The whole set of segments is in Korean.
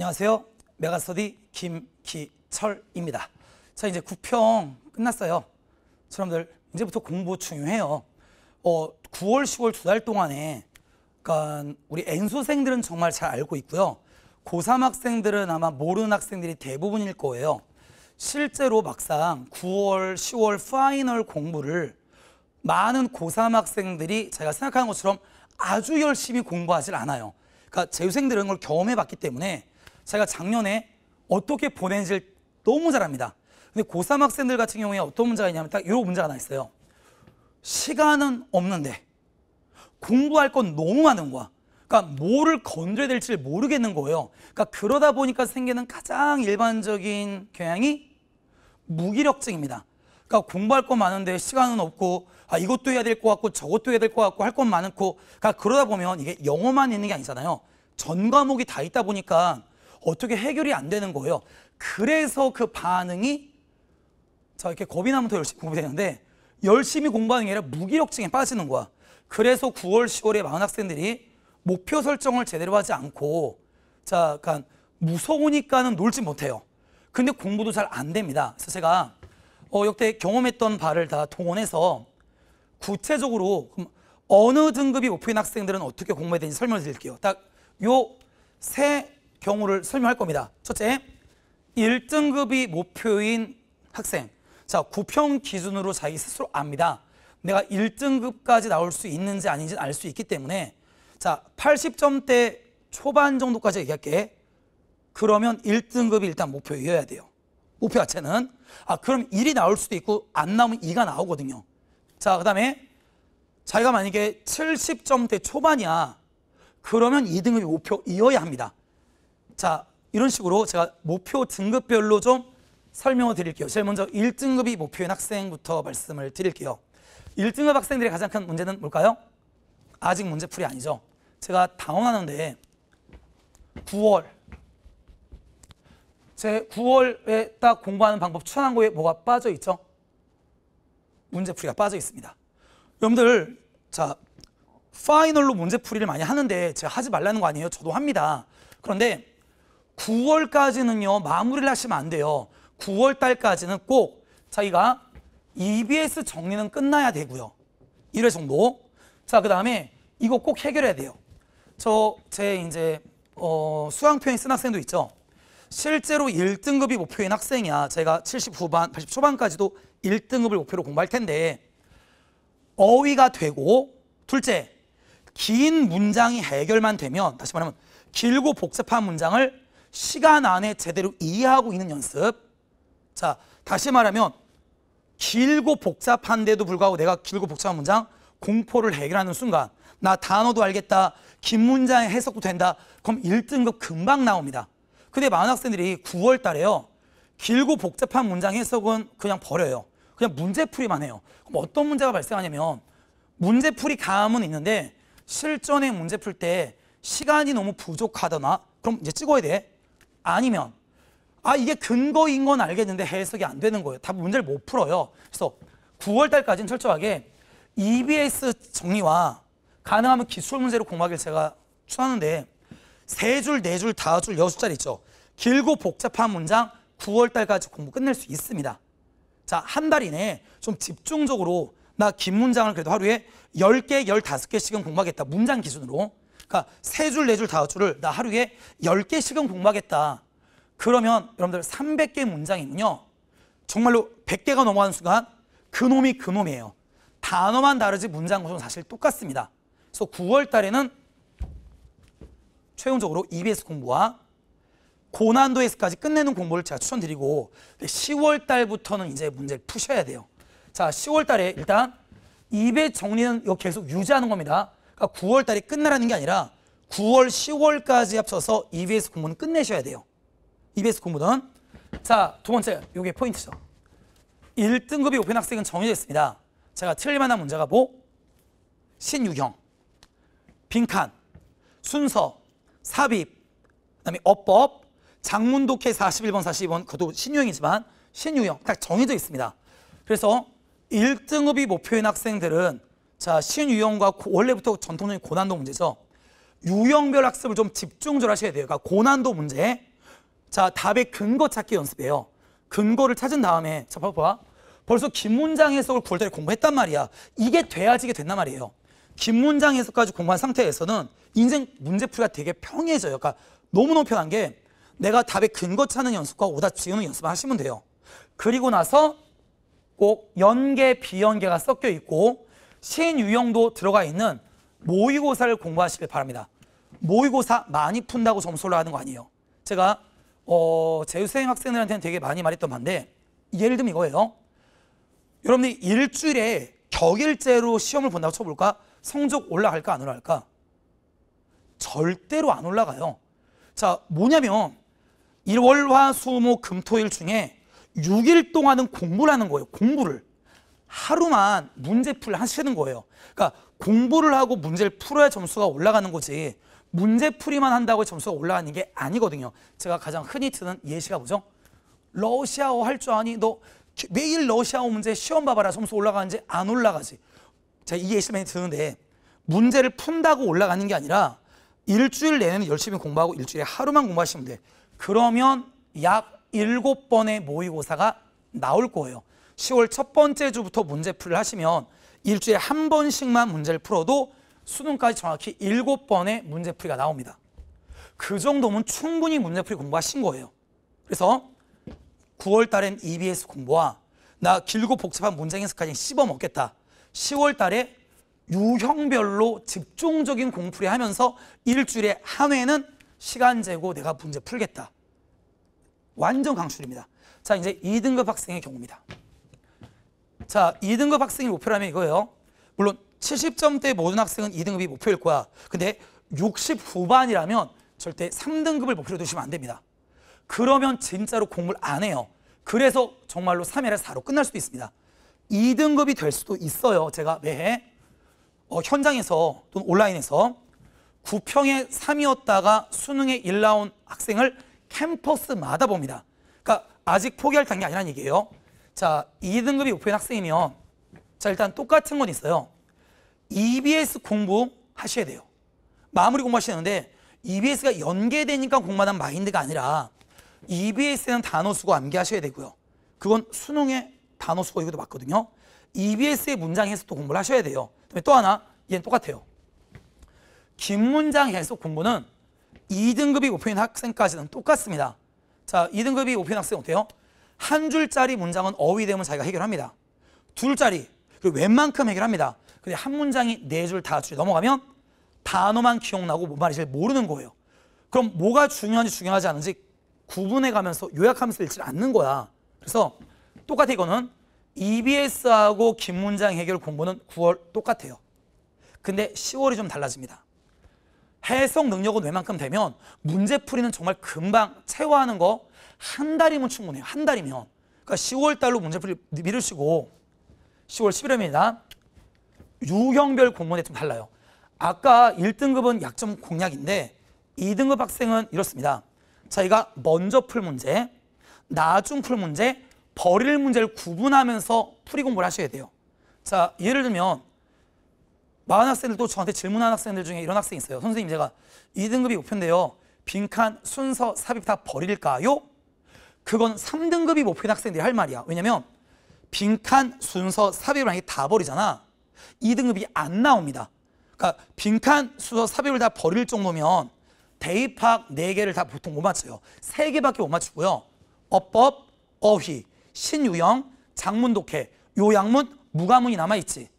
안녕하세요. 메가스터디 김기철입니다. 자, 이제 9평 끝났어요. 사람들, 이제부터 공부 중요해요. 어, 9월, 10월 두 달 동안에 그니까 우리 N수생들은 정말 잘 알고 있고요. 고3 학생들은 아마 모르는 학생들이 대부분일 거예요. 실제로 막상 9월, 10월 파이널 공부를 많은 고3 학생들이 제가 생각하는 것처럼 아주 열심히 공부하지 않아요. 그러니까 재수생들은 그걸 경험해 봤기 때문에 자기가 작년에 어떻게 보낸지를 너무 잘합니다. 근데 고3 학생들 같은 경우에 어떤 문제가 있냐면 딱 이런 문제가 하나 있어요. 시간은 없는데 공부할 건 너무 많은 거야. 그러니까 뭐를 건드려야 될지 모르겠는 거예요. 그러니까 그러다 보니까 생기는 가장 일반적인 경향이 무기력증입니다. 그러니까 공부할 건 많은데 시간은 없고 아 이것도 해야 될 것 같고 저것도 해야 될 것 같고 할 건 많고 그러니까 그러다 보면 이게 영어만 있는 게 아니잖아요. 전 과목이 다 있다 보니까 어떻게 해결이 안 되는 거예요. 그래서 그 반응이 자 이렇게 겁이 나면 더 열심히 공부되는데 열심히 공부하는 게 아니라 무기력증에 빠지는 거야. 그래서 9월, 10월에 많은 학생들이 목표 설정을 제대로 하지 않고 자, 약간 그러니까 무서우니까는 놀지 못해요. 근데 공부도 잘 안 됩니다. 그래서 제가 어, 역대 경험했던 바를 다 동원해서 구체적으로 어느 등급이 목표인 학생들은 어떻게 공부해야 되는지 설명을 드릴게요. 딱요세 경우를 설명할 겁니다. 첫째, 1등급이 목표인 학생. 자, 구평 기준으로 자기 스스로 압니다. 내가 1등급까지 나올 수 있는지 아닌지 알 수 있기 때문에 자, 80점대 초반 정도까지 얘기할게. 그러면 1등급이 일단 목표이어야 돼요. 목표 자체는. 아, 그럼 1이 나올 수도 있고 안 나오면 2가 나오거든요. 자, 그다음에 자기가 만약에 70점대 초반이야. 그러면 2등급이 목표이어야 합니다. 자, 이런 식으로 제가 목표 등급별로 좀 설명을 드릴게요. 제일 먼저 1등급이 목표인 학생부터 말씀을 드릴게요. 1등급 학생들의 가장 큰 문제는 뭘까요? 아직 문제풀이 아니죠. 제가 당황하는데 9월 제 9월에 딱 공부하는 방법 추천한 거에 뭐가 빠져 있죠? 문제풀이가 빠져 있습니다. 여러분들 자 파이널로 문제풀이를 많이 하는데 제가 하지 말라는 거 아니에요. 저도 합니다. 그런데 9월까지는요 마무리를 하시면 안 돼요. 9월 달까지는 꼭 자기가 EBS 정리는 끝나야 되고요. 1회 정도. 자, 그 다음에 이거 꼭 해결해야 돼요. 저 제 이제 어, 수강표인 쓴 학생도 있죠. 실제로 1등급이 목표인 학생이야. 제가 70 후반, 80 초반까지도 1등급을 목표로 공부할 텐데 어휘가 되고 둘째, 긴 문장이 해결만 되면 다시 말하면 길고 복잡한 문장을 시간 안에 제대로 이해하고 있는 연습. 자, 다시 말하면 길고 복잡한데도 불구하고 내가 길고 복잡한 문장 공포를 해결하는 순간 나 단어도 알겠다. 긴 문장의 해석도 된다. 그럼 1등급 금방 나옵니다. 근데 많은 학생들이 9월 달에요. 길고 복잡한 문장 해석은 그냥 버려요. 그냥 문제풀이만 해요. 그럼 어떤 문제가 발생하냐면 문제풀이 감은 있는데 실전에 문제 풀 때 시간이 너무 부족하다나 그럼 이제 찍어야 돼. 아니면 아 이게 근거인 건 알겠는데 해석이 안 되는 거예요. 답 문제를 못 풀어요. 그래서 9월 달까지는 철저하게 EBS 정리와 가능하면 기출 문제로 공부하길 제가 추천하는데 세 줄, 네 줄, 다섯 줄, 여섯 자리 있죠. 길고 복잡한 문장 9월 달까지 공부 끝낼 수 있습니다. 자, 한달이내좀 집중적으로 나 긴 문장을 그래도 하루에 10개, 15개씩은 공부하겠다. 문장 기준으로. 그러니까 세 줄, 네 줄, 다섯 줄을 나 하루에 열개씩은 공부하겠다. 그러면 여러분들 300개 문장이면요. 정말로 100개가 넘어가는 순간 그놈이 그놈이에요. 단어만 다르지 문장 구조는 사실 똑같습니다. 그래서 9월 달에는 최종적으로 EBS 공부와 고난도에서까지 끝내는 공부를 제가 추천드리고 10월 달부터는 이제 문제를 푸셔야 돼요. 자, 10월 달에 일단 입의 e 정리는 계속 유지하는 겁니다. 그러니까 9월달이 끝나라는 게 아니라 9월, 10월까지 합쳐서 EBS 공부는 끝내셔야 돼요. EBS 공부는. 자, 두 번째, 요게 포인트죠. 1등급이 오펜 학생은 정해져 있습니다. 제가 틀릴 만한 문제가 뭐? 신유형, 빈칸, 순서, 삽입, 그 다음에 어법, 장문 독해 41번, 42번, 그것도 신유형이지만 신유형 딱 정해져 있습니다. 그래서 1등급이 목표인 학생들은 자, 신유형과 원래부터 전통적인 고난도 문제죠. 유형별 학습을 좀 집중적으로 하셔야 돼요. 그러니까 고난도 문제. 자, 답의 근거 찾기 연습이에요. 근거를 찾은 다음에 자, 봐봐. 벌써 김 문장 해석을 9월 달에 공부했단 말이야. 이게 돼야지 이게 된단 말이에요. 김 문장 해석까지 공부한 상태에서는 인생 문제풀이가 되게 평해져요 그러니까 너무너무 편한 게 내가 답의 근거 찾는 연습과 오답 지우는 연습을 하시면 돼요. 그리고 나서 꼭 연계, 비연계가 섞여 있고 신 유형도 들어가 있는 모의고사를 공부하시길 바랍니다. 모의고사 많이 푼다고 점수를 하는 거 아니에요. 제가 어, 재수생 학생들한테는 되게 많이 말했던 반데 예를 들면 이거예요. 여러분들 일주일에 격일제로 시험을 본다고 쳐볼까? 성적 올라갈까 안 올라갈까? 절대로 안 올라가요. 자 뭐냐면 일월화수목금토일 중에 6일 동안은 공부를 하는 거예요. 공부를. 하루만 문제 풀 하시는 거예요. 그러니까 공부를 하고 문제를 풀어야 점수가 올라가는 거지 문제 풀이만 한다고 점수가 올라가는 게 아니거든요. 제가 가장 흔히 드는 예시가 뭐죠? 러시아어 할 줄 아니 너 매일 러시아어 문제 시험 봐봐라 점수 올라가는지 안 올라가지. 제가 이 예시 를 많이 드는데 문제를 푼다고 올라가는 게 아니라 일주일 내내는 열심히 공부하고 일주일에 하루만 공부하시면 돼. 그러면 약 일곱 번의 모의고사가 나올 거예요. 10월 첫 번째 주부터 문제풀이를 하시면 일주일에 한 번씩만 문제를 풀어도 수능까지 정확히 7번의 문제풀이가 나옵니다. 그 정도면 충분히 문제풀이 공부하신 거예요. 그래서 9월 달엔 EBS 공부와 나 길고 복잡한 문장 해석까지 씹어먹겠다. 10월 달에 유형별로 집중적인 공풀이 하면서 일주일에 한 회는 시간 재고 내가 문제 풀겠다. 완전 강출입니다. 자 이제 2등급 학생의 경우입니다. 자, 2등급 학생이 목표라면 이거예요. 물론 70점대 모든 학생은 2등급이 목표일 거야. 근데 60 후반이라면 절대 3등급을 목표로 두시면 안 됩니다. 그러면 진짜로 공부를 안 해요. 그래서 정말로 3회를서 4로 끝날 수도 있습니다. 2등급이 될 수도 있어요. 제가 매해 어, 현장에서 또는 온라인에서 9평에 3이었다가 수능에 1나온 학생을 캠퍼스마다 봅니다. 그러니까 아직 포기할 단계 아니라는 얘기예요. 자, 2등급이 목표인 학생이면 자, 일단 똑같은 건 있어요. EBS 공부 하셔야 돼요. 마무리 공부하시는데 EBS가 연계되니까 공부하는 마인드가 아니라 EBS는 단어 수고 암기하셔야 되고요. 그건 수능의 단어 수고 이것도 맞거든요. EBS의 문장 해석도 공부를 하셔야 돼요. 또 하나 얘는 똑같아요. 긴 문장 해석 공부는 2등급이 목표인 학생까지는 똑같습니다. 자, 2등급이 목표인 학생 어때요? 한 줄짜리 문장은 어휘되면 자기가 해결합니다. 둘짜리 그리고 웬만큼 해결합니다. 근데 한 문장이 네 줄, 다섯 줄 넘어가면 단어만 기억나고 뭔 말인지 모르는 거예요. 그럼 뭐가 중요한지 중요하지 않은지 구분해가면서 요약하면서 읽지 않는 거야. 그래서 똑같아 이거는 EBS하고 긴 문장 해결 공부는 9월 똑같아요. 근데 10월이 좀 달라집니다. 해석 능력은 웬만큼 되면 문제 풀이는 정말 금방 체화하는 거 한 달이면 충분해요. 한 달이면. 그러니까 10월 달로 문제 풀이 미루시고 10월 11일입니다. 유형별 공무원에좀 달라요. 아까 1등급은 약점 공략인데 2등급 학생은 이렇습니다. 자기가 먼저 풀 문제, 나중 풀 문제, 버릴 문제를 구분하면서 풀이 공부를 하셔야 돼요. 자, 예를 들면 많은 학생들 도 저한테 질문한 학생들 중에 이런 학생이 있어요. 선생님 제가 2등급이 목표인데요. 빈칸 순서 삽입 다 버릴까요? 그건 3등급이 목표인 학생들이 할 말이야. 왜냐면 빈칸 순서 삽입을 하니 다 버리잖아. 2등급이 안 나옵니다. 그러니까 빈칸 순서 삽입을 다 버릴 정도면 대입학 4개를 다 보통 못 맞춰요. 3개밖에 못 맞추고요. 어법, 어휘, 신유형, 장문 독해, 요양문, 무가문이 남아있지.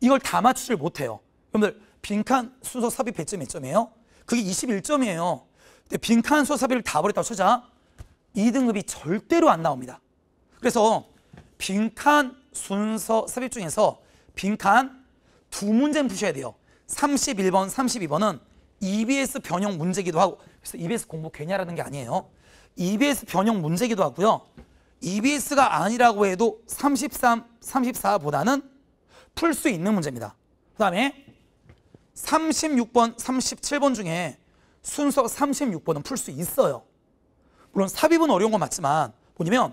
이걸 다 맞추질 못해요. 여러분들 빈칸 순서 삽입 1점몇 점이에요? 그게 21점이에요. 근데 빈칸 순서 삽입을 다 버렸다고 쳐자 2등급이 절대로 안 나옵니다. 그래서 빈칸 순서 삽입 중에서 빈칸 두 문제는 푸셔야 돼요. 31번, 32번은 EBS 변형 문제기도 하고 그래서 EBS 공부 괜히 하라는 게 아니에요. EBS 변형 문제기도 하고요. EBS가 아니라고 해도 33, 34보다는 풀수 있는 문제입니다. 그 다음에 36번, 37번 중에 순서 36번은 풀 수 있어요. 물론 삽입은 어려운 건 맞지만 보면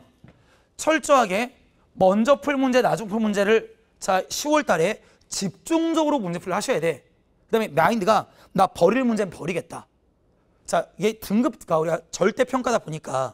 철저하게 먼저 풀 문제, 나중 풀 문제를 자 10월 달에 집중적으로 문제풀이 하셔야 돼. 그 다음에 마인드가 나 버릴 문제는 버리겠다. 자, 이게 등급, 그 우리가 절대평가다 보니까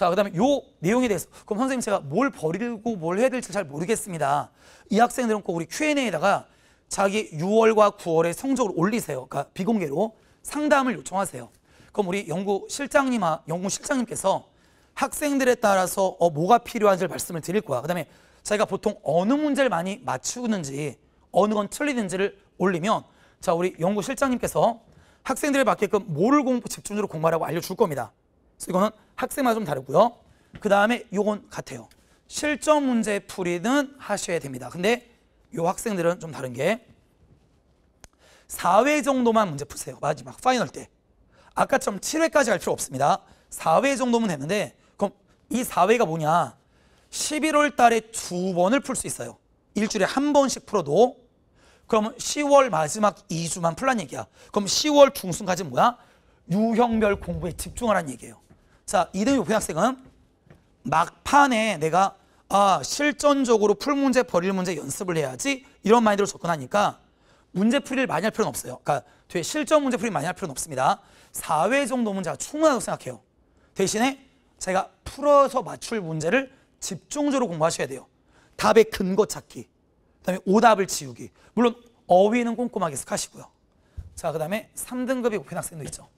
자, 그 다음에 요 내용에 대해서. 그럼 선생님 제가 뭘 버리고 뭘 해야 될지 잘 모르겠습니다. 이 학생들은 꼭 우리 Q&A에다가 자기 6월과 9월에 성적을 올리세요. 그러니까 비공개로 상담을 요청하세요. 그럼 우리 연구 실장님, 연구 실장님께서 학생들에 따라서 어, 뭐가 필요한지를 말씀을 드릴 거야. 그 다음에 자기가 보통 어느 문제를 많이 맞추는지 어느 건 틀리는지를 올리면 자, 우리 연구 실장님께서 학생들에 맞게끔 뭐를 공부 집중적으로 공부하라고 알려줄 겁니다. 그래서 이거는 학생마다 좀 다르고요. 그 다음에 요건 같아요. 실전 문제 풀이는 하셔야 됩니다. 근데 요 학생들은 좀 다른 게 4회 정도만 문제 푸세요. 마지막 파이널 때. 아까처럼 7회까지 할 필요 없습니다. 4회 정도면 되는데 그럼 이 4회가 뭐냐. 11월 달에 두 번을 풀 수 있어요. 일주일에 한 번씩 풀어도 그러면 10월 마지막 2주만 풀란 얘기야. 그럼 10월 중순까지 는 뭐야? 유형별 공부에 집중하라는 얘기예요. 자, 이등호 고등학생은 막판에 내가 아, 실전적으로 풀 문제, 버릴 문제 연습을 해야지 이런 마인드로 접근하니까 문제풀이를 많이 할 필요는 없어요. 그러니까 되게 실전 문제풀이 많이 할 필요는 없습니다. 4회 정도 문제가 충분하다고 생각해요. 대신에 제가 풀어서 맞출 문제를 집중적으로 공부하셔야 돼요. 답의 근거 찾기, 그다음에 오답을 지우기. 물론 어휘는 꼼꼼하게 습하시고요. 자, 그다음에 3등급의 목표 학생도 있죠.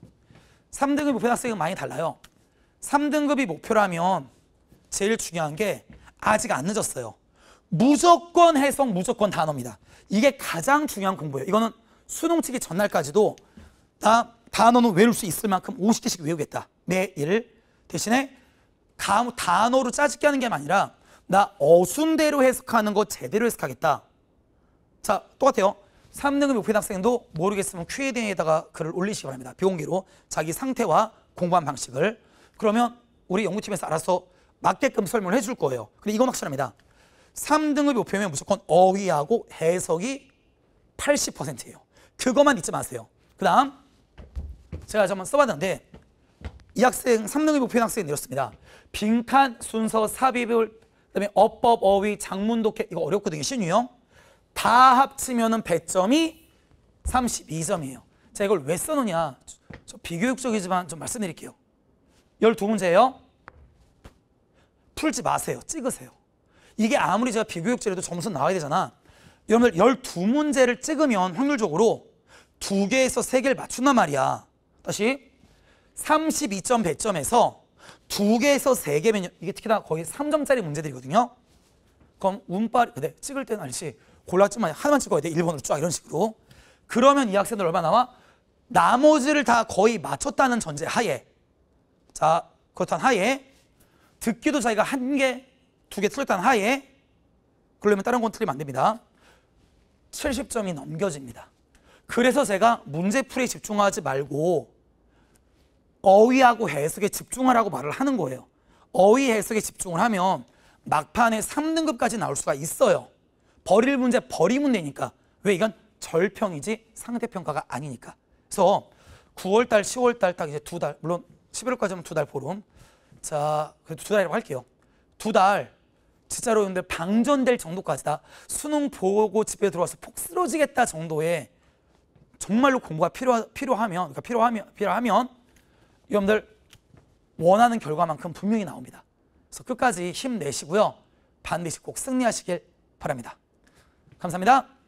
3등급 의 목표 학생은 많이 달라요. 3등급이 목표라면 제일 중요한 게 아직 안 늦었어요. 무조건 해석, 무조건 단어입니다. 이게 가장 중요한 공부예요. 이거는 수능 치기 전날까지도 나 단어는 외울 수 있을 만큼 50개씩 외우겠다. 매일 대신에 감, 단어로 짜집게 하는 게 아니라 나 어순대로 해석하는 거 제대로 해석하겠다. 자, 똑같아요. 3등급 목표 학생도 모르겠으면 Q&A에다가 글을 올리시기 바랍니다. 비공개로 자기 상태와 공부한 방식을 그러면 우리 연구팀에서 알아서 맞게끔 설명을 해줄 거예요. 근데 이건 확실합니다. 3등급 목표면 무조건 어휘하고 해석이 80%예요. 그것만 잊지 마세요. 그 다음 제가 한번 써봤는데 이 학생 3등급 목표인 학생이 내렸습니다. 빈칸 순서 삽입을 그다음에 어법 어휘 장문 독해 이거 어렵거든요. 신유형 다 합치면 은1점이 32점이에요. 제가 이걸 왜 써놓냐 저 비교육적이지만 좀 말씀드릴게요. 12문제예요. 풀지 마세요. 찍으세요. 이게 아무리 제가 비교육제라도 점수 나와야 되잖아. 여러분들 12문제를 찍으면 확률적으로 두개에서세개를 맞춘단 말이야. 다시 32점 배점에서 두개에서세개면 이게 특히나 거의 3점짜리 문제들이거든요. 그럼 운빨 근데 네, 찍을 때는 알지 골랐지만 하나만 찍어야 돼. 1번으로 쫙 이런 식으로. 그러면 이 학생들 얼마 나와? 나머지를 다 거의 맞췄다는 전제 하에 자, 아, 그렇단 하에 듣기도 자기가 한 개, 두 개 틀렸단 하에 그러면 다른 건 틀리면 안 됩니다. 70점이 넘겨집니다. 그래서 제가 문제풀이에 집중하지 말고 어휘하고 해석에 집중하라고 말을 하는 거예요. 어휘 해석에 집중을 하면 막판에 3등급까지 나올 수가 있어요. 버릴 문제 버리면 되니까. 왜 이건 절평이지 상대평가가 아니니까. 그래서 9월달, 10월달 딱 이제 두 달, 물론 11월까지 하면 두 달 보름. 자, 그래도 두 달이라고 할게요. 두 달. 진짜로 근데 방전될 정도까지다. 수능 보고 집에 들어와서 폭 쓰러지겠다 정도의 정말로 공부가 필요 필요하면 그러니까 필요하면 필요하면 여러분들 원하는 결과만큼 분명히 나옵니다. 그래서 끝까지 힘내시고요. 반드시 꼭 승리하시길 바랍니다. 감사합니다.